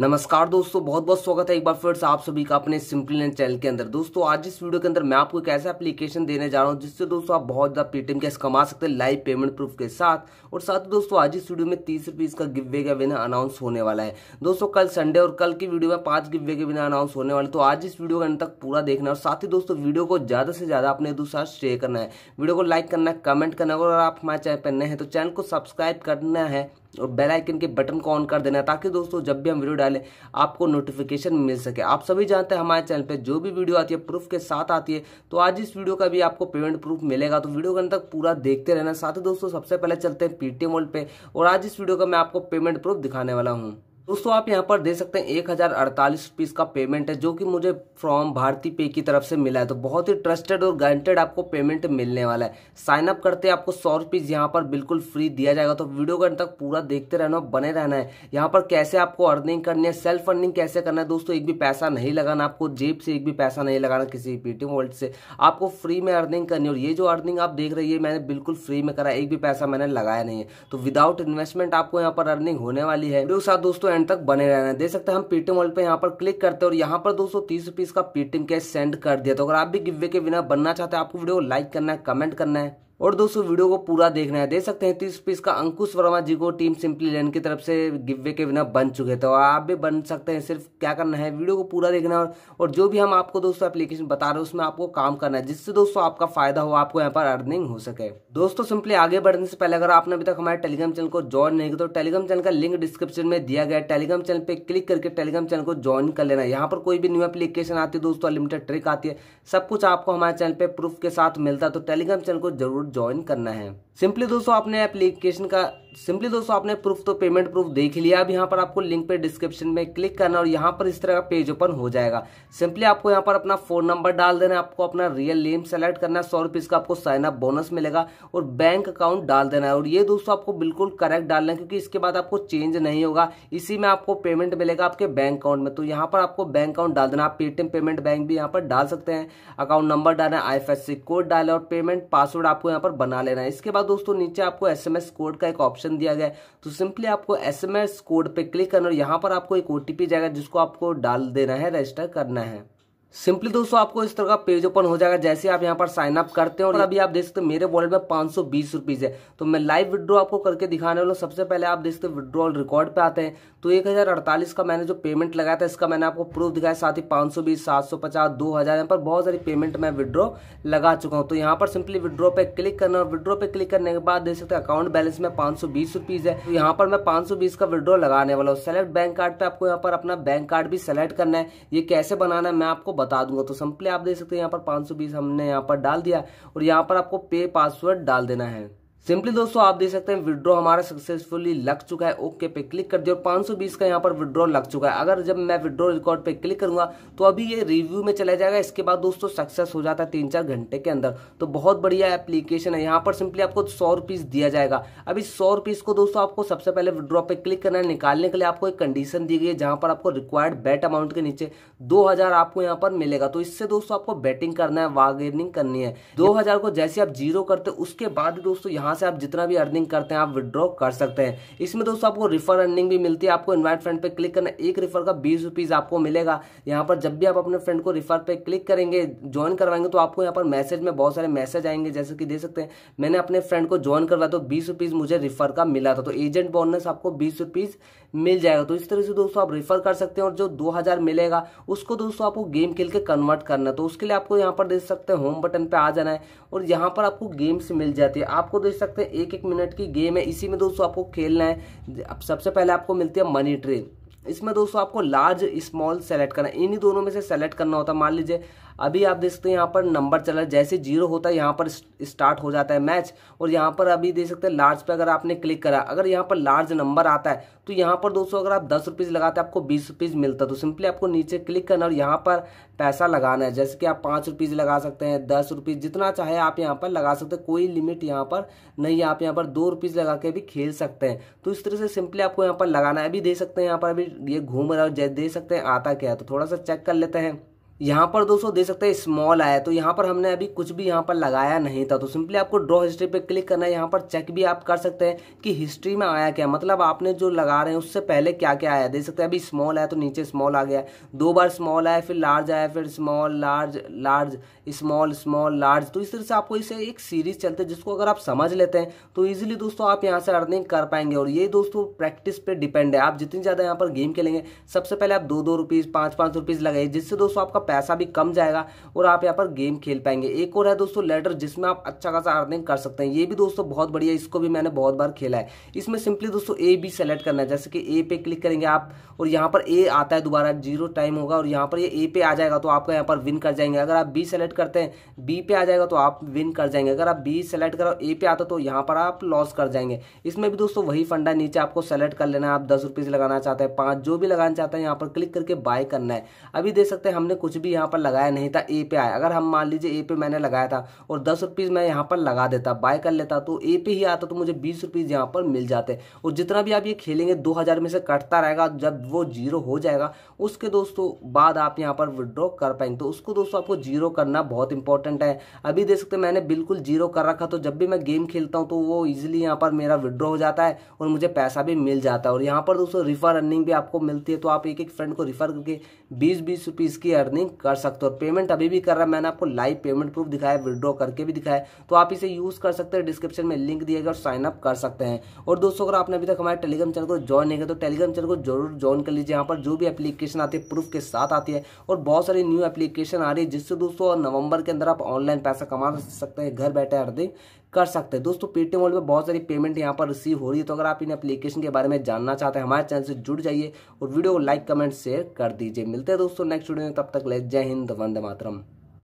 नमस्कार दोस्तों बहुत बहुत स्वागत है एक बार फिर से आप सभी का अपने सिंपली लैंड चैनल के अंदर दोस्तों आज इस वीडियो के अंदर मैं आपको एक ऐसा एप्लीकेशन देने जा रहा हूं जिससे दोस्तों आप बहुत ज़्यादा पेटीएम कैश कमा सकते हैं लाइव पेमेंट प्रूफ के साथ और साथ ही दोस्तों आज इस वीडियो में तीस रुपीज़ का गिवे का विना अनाउंस होने वाला है दोस्तों कल संडे और कल की वीडियो में पाँच गिवे के बिना अनाउंस होने वाले तो आज इस वीडियो का अंत तक पूरा देखना और साथ ही दोस्तों वीडियो को ज़्यादा से ज़्यादा अपने दोस्तों शेयर करना है वीडियो को लाइक करना है कमेंट करना है और आप हमारे चैनल पर नए हैं तो चैनल को सब्सक्राइब करना है और बेल आइकन के बटन को ऑन कर देना ताकि दोस्तों जब भी हम वीडियो डालें आपको नोटिफिकेशन मिल सके आप सभी जानते हैं हमारे चैनल पे जो भी वीडियो आती है प्रूफ के साथ आती है तो आज इस वीडियो का भी आपको पेमेंट प्रूफ मिलेगा तो वीडियो के अंदर पूरा देखते रहना साथ ही दोस्तों सबसे पहले चलते हैं पीटीएम पे और आज इस वीडियो का मैं आपको पेमेंट प्रूफ दिखाने वाला हूँ दोस्तों आप यहाँ पर देख सकते हैं एक हज़ार अड़तालीस रुपीज़ का पेमेंट है जो कि मुझे फ्रॉम भारती पे की तरफ से मिला है तो बहुत ही ट्रस्टेड और गारंटेड आपको पेमेंट मिलने वाला है साइन अप करते हैं आपको सौ रुपीज़ यहाँ पर बिल्कुल फ्री दिया जाएगा तो वीडियो का तक पूरा देखते रहना बने रहना है यहाँ पर कैसे आपको अर्निंग करनी है सेल्फ अर्निंग कैसे करना है दोस्तों एक भी पैसा नहीं लगाना आपको जेब से एक भी पैसा नहीं लगाना किसी पेटीएम वॉल्ट से आपको फ्री में अर्निंग करनी और ये जो अर्निंग आप देख रही है मैंने बिल्कुल फ्री में करा एक भी पैसा मैंने लगाया नहीं है तो विदाउट इन्वेस्टमेंट आपको यहाँ पर अर्निंग होने वाली है दोस्तों एंड तक बने रहना है देख सकते हैं हम पेटीएम वॉलेट पर यहाँ पर क्लिक करते हैं और यहाँ पर दो सौ तीस रुपीज़ का पेटीएम कैश सेंड कर दिया तो अगर आप भी गिवे के बिना बनना चाहते हैं आपको वीडियो लाइक करना है कमेंट करना है और दोस्तों वीडियो को पूरा देखना है देख सकते हैं तीस पीस का अंकुश वर्मा जी को टीम सिंपली लेन की तरफ से गिवे के बिना बन चुके थे तो आप भी बन सकते हैं सिर्फ क्या करना है वीडियो को पूरा देखना है और जो भी हम आपको दोस्तों एप्लीकेशन बता रहे हैं उसमें आपको काम करना है जिससे दोस्तों आपका फायदा हो आपको यहाँ पर अर्निंग हो सके दोस्तों सिंपली आगे बढ़ने से पहले अगर आपने अभी तक हमारे टेलीग्राम चैनल को ज्वाइन नहीं किया तो टेलीग्राम चैनल का लिंक डिस्क्रिप्शन में दिया गया टेलीग्राम चैनल पर क्लिक करके टेलीग्राम चैनल को ज्वाइन कर लेना यहाँ पर कोई भी न्यू एप्लीकेशन आती है दोस्तों अनलिमिटेड ट्रिक आती है सब कुछ आपको हमारे चैनल पर प्रूफ के साथ मिलता है तो टेलीग्राम चैनल को जरूर ज्वाइन करना है सिंपली दोस्तों आपने एप्लीकेशन का सिंपली दोस्तों आपने प्रूफ तो पेमेंट प्रूफ देख लिया अब यहाँ पर आपको लिंक पे डिस्क्रिप्शन में क्लिक करना और यहाँ पर इस तरह का पेज ओपन हो जाएगा सिंपली आपको यहाँ पर अपना फोन नंबर डाल देना आपको अपना रियल नेम सेलेक्ट करना है सौ रुपीज़ का आपको साइन अप बोनस मिलेगा और बैंक अकाउंट डाल देना है और ये दोस्तों आपको बिल्कुल करेक्ट डालना है क्योंकि इसके बाद आपको चेंज नहीं होगा इसी में आपको पेमेंट मिलेगा आपके बैंक अकाउंट में तो यहाँ पर आपको बैंक अकाउंट डाल देना आप पेटीएम पेमेंट बैंक भी यहाँ पर डाल सकते हैं अकाउंट नंबर डालना है आई कोड डाले और पेमेंट पासवर्ड आपको यहाँ पर बना लेना है इसके बाद दोस्तों नीचे आपको एसएमएस कोड का एक ऑप्शन दिया गया है तो सिंपली आपको एसएमएस कोड पे क्लिक करना और यहाँ पर आपको एक ओटीपी जाएगा जिसको आपको डाल देना है रजिस्टर करना है सिंपली दोस्तों आपको इस तरह का पेज ओपन हो जाएगा जैसे आप यहाँ पर साइन अप करते हैं और अभी आप देख सकते हैं मेरे वॉलेट में पांच सौ बीस रुपीज़ है तो मैं लाइव विड्रॉ आपको करके दिखाने वाला हूँ सबसे पहले आप देख सकते हैं रिकॉर्ड पे आते हैं तो एक हज़ार अड़तालीस का मैंने जो पेमेंट लगाया था इसका मैंने आपको प्रूफ दिखाया साथ ही पांच सौ बीस सात सौ पचास दो हज़ार यहाँ पर बहुत सारी पेमेंट मैं विद्रो लगा चुका हूँ तो यहाँ पर सिंपली विड्रॉ पे क्लिक करना और विड्रॉ पे क्लिक करने के बाद देख सकते हैं अकाउंट बैलेंस में पांच सौ बीस रुपीज़ है तो यहाँ पर मैं पांच सौ बीस का विद्रो लगाने वाला हूँ सेलेक्ट बैंक कार्ड पे आपको यहाँ पर अपना बैंक कार्ड भी सेलेक्ट करना है ये कैसे बनाना है मैं आपको बता दूंगा तो सिंपली आप देख सकते हैं यहाँ पर 520 हमने यहाँ पर डाल दिया और यहाँ पर आपको पे पासवर्ड डाल देना है सिंपली दोस्तों आप देख सकते हैं विड्रॉ हमारा सक्सेसफुली लग चुका है ओके पे क्लिक कर दिया और 520 का यहाँ पर विड्रॉ लग चुका है अगर जब मैं विड्रॉ रिकॉर्ड पे क्लिक करूंगा तो अभी ये रिव्यू में चला जाएगा इसके बाद दोस्तों सक्सेस हो जाता है तीन चार घंटे के अंदर तो बहुत बढ़िया एप्लीकेशन है यहाँ पर सिंपली आपको सौ दिया जाएगा अभी सौ को दोस्तों आपको सबसे पहले विड्रॉ पे क्लिक करना है निकालने के लिए आपको एक कंडीशन दी गई है जहाँ पर आपको रिक्वायर्ड बैट अमाउंट के नीचे दो आपको यहाँ पर मिलेगा तो इससे दोस्तों आपको बैटिंग करना है वार्गेनिंग करनी है दो को जैसे आप जीरो करते उसके बाद दोस्तों यहाँ यहाँ से आप जितना भी अर्निंग करते हैं आप विड्रॉ कर सकते हैं इसमें दोस्तों आपको रिफर अर्निंग भी मिलती है आपको इन्वाइट फ्रेंड पे क्लिक करना एक रिफर का बीस रुपीज़ आपको मिलेगा यहाँ पर जब भी आप अपने फ्रेंड को रिफर पे क्लिक करेंगे ज्वाइन करवाएंगे तो आपको यहाँ पर मैसेज में बहुत सारे मैसेज आएंगे जैसे कि दे सकते हैं मैंने अपने फ्रेंड को ज्वाइन करवाया तो बीस रुपीज़ मुझे रिफर का मिला था तो एजेंट बोनस आपको बीस रुपीज़ मिल जाएगा तो इस तरह से दोस्तों आप रेफर कर सकते हैं और जो दो हजार मिलेगा उसको दोस्तों आपको गेम खेल के कन्वर्ट करना है तो उसके लिए आपको यहाँ पर देख सकते हैं होम बटन पर आ जाना है और यहाँ पर आपको गेम्स मिल जाती है आपको देख सकते हैं एक एक मिनट की गेम है इसी में दोस्तों आपको खेलना है सबसे पहले आपको मिलती है मनी ट्रेन इसमें दोस्तों आपको लार्ज स्मॉल सेलेक्ट करना है इन्हीं दोनों में से सेलेक्ट करना होता है मान लीजिए अभी आप देख सकते हैं यहाँ पर नंबर चला है जैसे जीरो होता है यहाँ पर स्टार्ट हो जाता है मैच और यहाँ पर अभी देख सकते हैं लार्ज पे अगर आपने क्लिक करा अगर यहाँ पर लार्ज नंबर आता है तो यहाँ पर दोस्तों अगर आप दस रुपीज़ लगाते हैं आपको बीस रुपीज़ मिलता है तो सिंपली आपको नीचे क्लिक करना और यहाँ पर पैसा लगाना है जैसे कि आप पाँच रुपीज़ लगा सकते हैं दस रुपीज़ जितना चाहे आप यहाँ पर लगा सकते हैं कोई लिमिट यहाँ पर नहीं है आप यहाँ पर दो रुपीज़ लगा के भी खेल सकते हैं तो इस तरह से सिंपली आपको यहाँ पर लगाना है अभी देख सकते हैं यहाँ पर अभी ये घूम रहा है जैसे देख सकते हैं आता क्या है तो थोड़ा सा चेक कर लेते हैं यहाँ पर दोस्तों देख सकते हैं स्मॉल आया तो यहाँ पर हमने अभी कुछ भी यहाँ पर लगाया नहीं था तो सिंपली आपको ड्रॉ हिस्ट्री पे क्लिक करना है यहाँ पर चेक भी आप कर सकते हैं कि हिस्ट्री में आया क्या मतलब आपने जो लगा रहे हैं उससे पहले क्या क्या आया देख सकते हैं अभी स्मॉल आया तो नीचे स्मॉल आ गया दो बार स्मॉल आया फिर लार्ज आया फिर small large large small small large तो इस तरह से आपको इसे एक सीरीज चलते जिसको अगर आप समझ लेते हैं तो ईजिली दोस्तों आप यहाँ से अर्निंग कर पाएंगे और ये दोस्तों प्रैक्टिस पर डिपेंड है आप जितनी ज़्यादा यहाँ पर गेम खेलेंगे सबसे पहले आप दो दो रुपीज़ पाँच पाँच रुपीज़ लगाइए जिससे दोस्तों आपका पैसा भी कम जाएगा और आप यहाँ पर गेम खेल पाएंगे एक और है दोस्तों लेटर जिसमें आप अच्छा खासा अर्निंग कर सकते हैं ये भी दोस्तों बहुत बढ़िया इसको भी मैंने बहुत बार खेला है इसमें सिंपली दोस्तों ए बी सेलेक्ट करना है जैसे कि ए पे क्लिक करेंगे आप और यहाँ पर ए आता है दोबारा जीरो टाइम होगा और यहाँ पर ये ए पे आ जाएगा तो आपका यहाँ पर विन कर जाएंगे अगर आप बी सेलेक्ट करते हैं बी पे आ जाएगा तो आप विन कर जाएंगे अगर आप बी सेलेक्ट करो ए पे आता तो यहाँ पर आप लॉस कर जाएंगे इसमें भी दोस्तों वही फंडा नीचे आपको सेलेक्ट कर लेना है आप दस रुपीज़ लगाना चाहते हैं पांच जो भी लगाना चाहते हैं यहाँ पर क्लिक करके बाय करना है अभी देख सकते हैं हमने कुछ भी यहाँ पर लगाया नहीं था ए पे आया अगर हम मान लीजिए ए पे मैंने लगाया था और दस रुपीज़ मैं यहाँ पर लगा देता बाय कर लेता तो ए पे ही आता तो मुझे बीस रुपीज़ यहाँ पर मिल जाते और जितना भी आप ये खेलेंगे दो हज़ार में से कटता रहेगा जब वो जीरो हो जाएगा उसके दोस्तों बाद आप यहाँ पर विड्रॉ कर पाएंगे तो उसको दोस्तों आपको जीरो करना बहुत इंपॉर्टेंट है अभी देख सकते मैंने बिल्कुल जीरो कर रखा तो जब भी मैं गेम खेलता हूँ तो वो ईजिली यहाँ पर मेरा विड्रॉ हो जाता है और मुझे पैसा भी मिल जाता है और यहाँ पर दोस्तों रिफर अर्निंग भी आपको मिलती है तो आप एक एक फ्रेंड को रिफर करके बीस बीस रुपीज़ की अर्निंग पेमेंट कर सकते हो पेमेंट अभी भी कर रहा है मैंने आपको लाइव पेमेंट प्रूफ दिखाया विड्रॉ करके भी दिखाया तो आप इसे यूज कर सकते हैं डिस्क्रिप्शन में लिंक दिया गया और साइन अप कर सकते हैं और दोस्तों अगर आपने अभी तक हमारे टेलीग्राम चैनल को ज्वाइन नहीं किया तो टेलीग्राम चैनल को जरूर ज्वाइन कर लीजिए यहाँ पर जो भी एप्लीकेशन आती है प्रूफ के साथ आती है और बहुत सारी न्यू एप्लीकेशन आ रही है जिससे दोस्तों नवंबर के अंदर आप ऑनलाइन पैसा कमा सकते हैं घर बैठे हर दिन कर सकते हैं दोस्तों पेटीएम वॉलेट में बहुत सारी पेमेंट यहाँ पर रिसीव हो रही है तो अगर आप इन एप्लीकेशन के बारे में जानना चाहते हैं हमारे चैनल से जुड़ जाइए और वीडियो को लाइक कमेंट शेयर कर दीजिए मिलते हैं दोस्तों नेक्स्ट वीडियो में तब तक ले जय हिंद वंदे मातरम